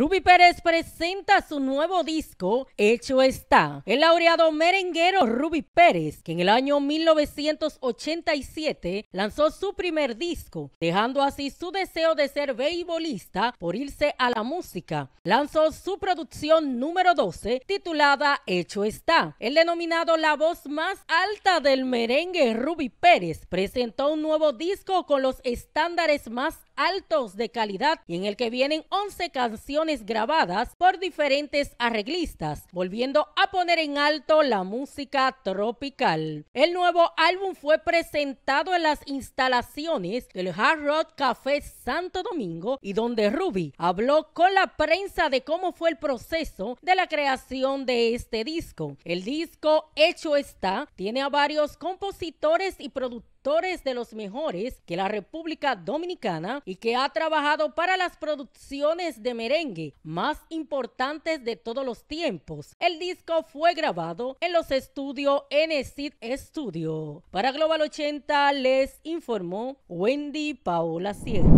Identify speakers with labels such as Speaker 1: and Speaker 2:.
Speaker 1: Ruby Pérez presenta su nuevo disco, Hecho Está. El laureado merenguero Ruby Pérez, que en el año 1987 lanzó su primer disco, dejando así su deseo de ser beibolista por irse a la música, lanzó su producción número 12, titulada Hecho Está. El denominado La Voz Más Alta del Merengue, Ruby Pérez, presentó un nuevo disco con los estándares más altos de calidad y en el que vienen 11 canciones grabadas por diferentes arreglistas, volviendo a poner en alto la música tropical. El nuevo álbum fue presentado en las instalaciones del Hard Rock Café Santo Domingo y donde Ruby habló con la prensa de cómo fue el proceso de la creación de este disco. El disco hecho está, tiene a varios compositores y productores de los mejores que la República Dominicana y que ha trabajado para las producciones de merengue más importantes de todos los tiempos. El disco fue grabado en los estudios NSID Studio. Para Global 80 les informó Wendy Paola Sierra.